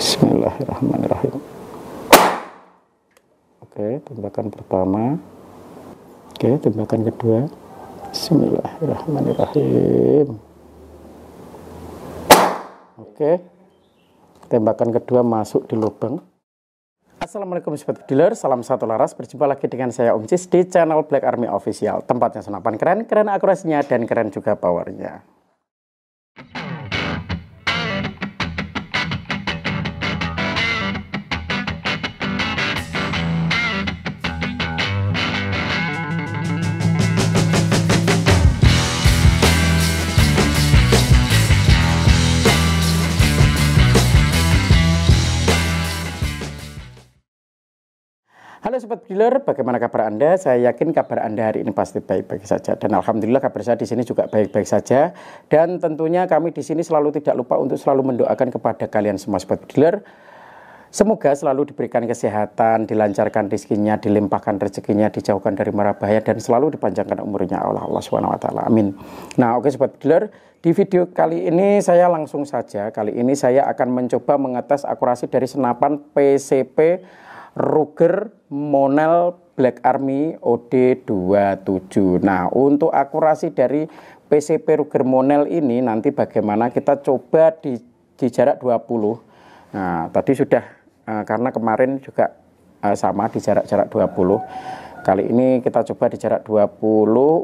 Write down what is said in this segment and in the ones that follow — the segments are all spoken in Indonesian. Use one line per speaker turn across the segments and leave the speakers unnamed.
Bismillahirrahmanirrahim. Oke, tembakan pertama. Oke, tembakan kedua. Bismillahirrahmanirrahim. Oke. Tembakan kedua masuk di lubang. Assalamualaikum sobat dealer, salam satu laras. Berjumpa lagi dengan saya Om Cis di channel Black Army Official. Tempatnya senapan keren, keren akurasinya dan keren juga powernya. Halo Sobat Dealer, bagaimana kabar Anda? Saya yakin kabar Anda hari ini pasti baik-baik saja. Dan Alhamdulillah kabar saya di sini juga baik-baik saja. Dan tentunya kami di sini selalu tidak lupa untuk selalu mendoakan kepada kalian semua Sobat Dealer. Semoga selalu diberikan kesehatan, dilancarkan rezekinya, dilimpahkan rezekinya, dijauhkan dari mara bahaya, dan selalu dipanjangkan umurnya Allah Allah swt. Amin. Nah, oke Sobat Dealer, di video kali ini saya langsung saja. Kali ini saya akan mencoba mengetes akurasi dari senapan PCP Ruger Monel Black Army OD27. Nah, untuk akurasi dari PCP Ruger Monel ini nanti bagaimana kita coba di, di jarak 20. Nah, tadi sudah eh, karena kemarin juga eh, sama di jarak-jarak 20. Kali ini kita coba di jarak 20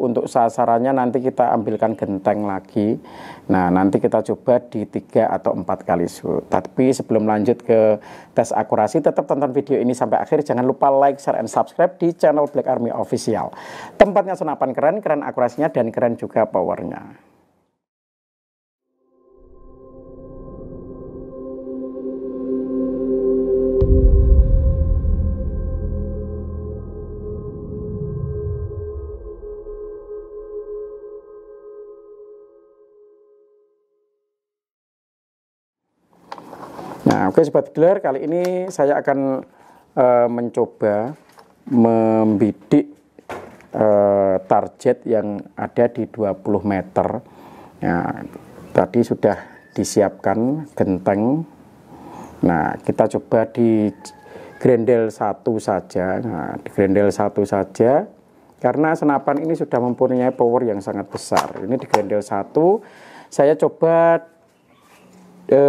untuk sasarannya nanti kita ambilkan genteng lagi. Nah, nanti kita coba di 3 atau 4 kali shoot. Tapi sebelum lanjut ke tes akurasi tetap tonton video ini sampai akhir. Jangan lupa like, share and subscribe di channel Black Army Official. Tempatnya senapan keren, keren akurasinya dan keren juga powernya. Nah, oke okay, sobat gelar kali ini saya akan uh, mencoba membidik uh, target yang ada di 20 meter. Nah, tadi sudah disiapkan genteng. Nah, kita coba di grendel satu saja. Nah, di grendel satu saja karena senapan ini sudah mempunyai power yang sangat besar. Ini di grendel satu saya coba e,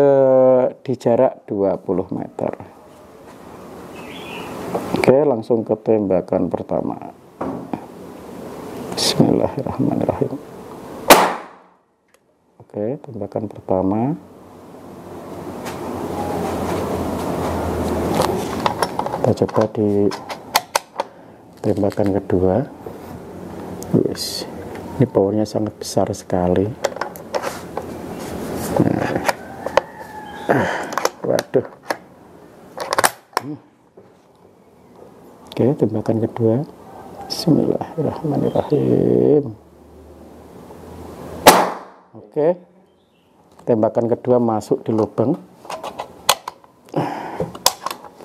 di jarak 20 meter. Oke, langsung ke tembakan pertama. Bismillahirrahmanirrahim. Oke, tembakan pertama. Kita coba di tembakan kedua. Yes. Ini powernya sangat besar sekali. Nah, Oke, tembakan kedua. Bismillahirrahmanirrahim. Oke. Tembakan kedua masuk di lubang.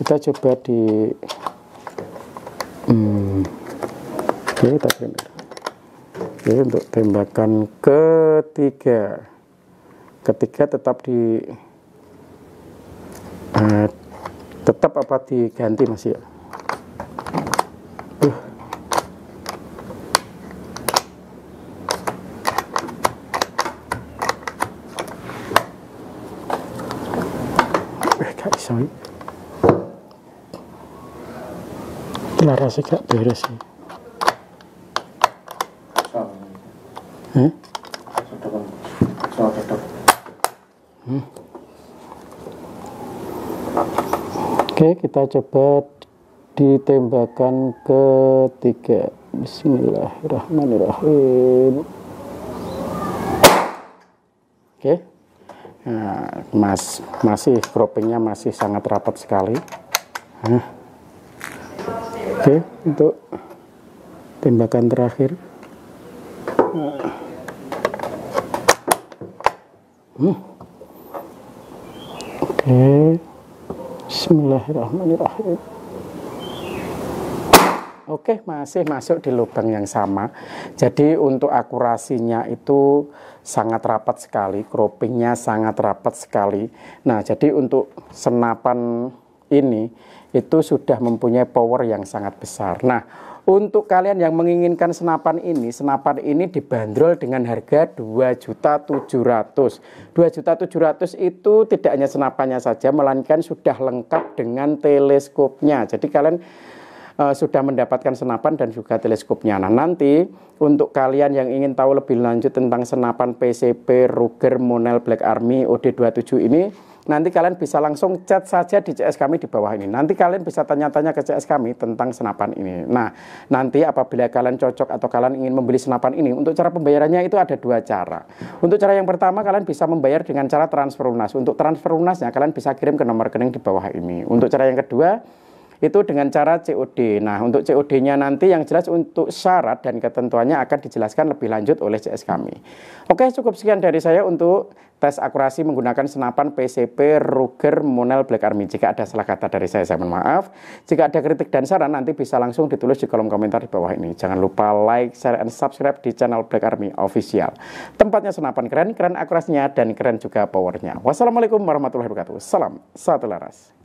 Kita coba di hmm. Oke, tapi, Oke, untuk tembakan ketiga. Ketiga tetap di uh, tetap apa diganti mas ya eh gak bisa larasnya gak beres Hmm. Oke, kita coba di tembakan ketiga. Bismillahirrahmanirrahim. Oke. Nah, mas masih cropping-nya masih sangat rapat sekali. Nah. Oke, untuk tembakan terakhir. Hmm. Oke. Bismillahirrahmanirrahim. Oke, masih masuk di lubang yang sama. Jadi untuk akurasinya itu sangat rapat sekali, croppingnya sangat rapat sekali. Nah, jadi untuk senapan ini itu sudah mempunyai power yang sangat besar. Nah, untuk kalian yang menginginkan senapan ini, senapan ini dibanderol dengan harga 2.700. 2.700 itu tidak hanya senapannya saja melainkan sudah lengkap dengan teleskopnya. Jadi kalian Eh, sudah mendapatkan senapan dan juga teleskopnya. Nah, nanti untuk kalian yang ingin tahu lebih lanjut tentang senapan PCP Ruger Monel Black Army OD27 ini, nanti kalian bisa langsung chat saja di CS kami di bawah ini. Nanti kalian bisa tanya-tanya ke CS kami tentang senapan ini. Nah, nanti apabila kalian cocok atau kalian ingin membeli senapan ini, untuk cara pembayarannya itu ada dua cara. Untuk cara yang pertama, kalian bisa membayar dengan cara transfer lunas. Untuk transfer lunasnya, kalian bisa kirim ke nomor rekening di bawah ini. Untuk cara yang kedua, itu dengan cara COD. Nah, untuk COD-nya nanti yang jelas untuk syarat dan ketentuannya akan dijelaskan lebih lanjut oleh CS kami. Oke, cukup sekian dari saya untuk tes akurasi menggunakan senapan PCP Ruger Monel Black Army. Jika ada salah kata dari saya, saya mohon maaf. Jika ada kritik dan saran, nanti bisa langsung ditulis di kolom komentar di bawah ini. Jangan lupa like, share, dan subscribe di channel Black Army Official. Tempatnya senapan keren, keren akurasinya, dan keren juga powernya. Wassalamualaikum warahmatullahi wabarakatuh. Salam, satu laras.